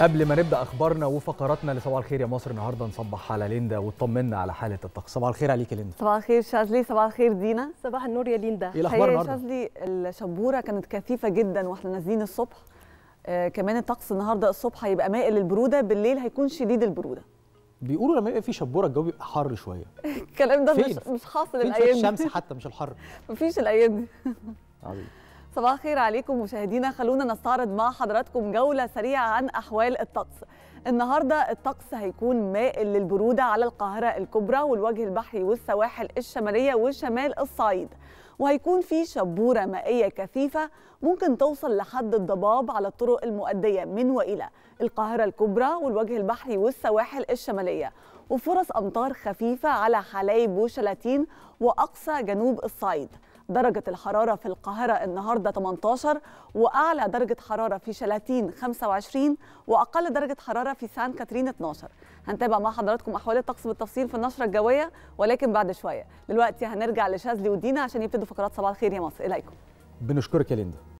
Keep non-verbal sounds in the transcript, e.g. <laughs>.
قبل ما نبدا اخبارنا وفقراتنا لصباح الخير يا مصر النهارده نصبح على ليندا وطمنا على حاله الطقس صباح الخير عليك ليندا صباح الخير شاذلي صباح الخير دينا صباح النور يا ليندا ايه الاخبار النهارده شاذلي الشبوره كانت كثيفه جدا واحنا نازلين الصبح آه كمان الطقس النهارده الصبح هيبقى مائل للبروده بالليل هيكون شديد البروده بيقولوا لما يبقى في شبوره الجو بيبقى حر شويه <laughs> الكلام ده مش مش حاصل الايام دي الشمس حتى مش الحر <laughs> مفيش الايام دي عظيم صباح الخير عليكم مشاهدينا خلونا نستعرض مع حضراتكم جولة سريعة عن أحوال الطقس النهاردة الطقس هيكون مائل للبرودة على القاهرة الكبرى والوجه البحري والسواحل الشمالية وشمال الصعيد وهيكون في شبورة مائية كثيفة ممكن توصل لحد الضباب على الطرق المؤدية من وإلى القاهرة الكبرى والوجه البحري والسواحل الشمالية وفرص أمطار خفيفة على حلايب وشلاتين وأقصى جنوب الصعيد درجة الحرارة في القاهرة النهاردة 18 وأعلى درجة حرارة في شلاتين 25 وأقل درجة حرارة في سان كاترين 12 هنتابع مع حضراتكم أحوال الطقس بالتفصيل في النشرة الجوية ولكن بعد شوية دلوقتي هنرجع لشاذلي ودينا عشان يبتدوا فقرات صباح الخير يا مصر إليكم بنشكرك يا ليندا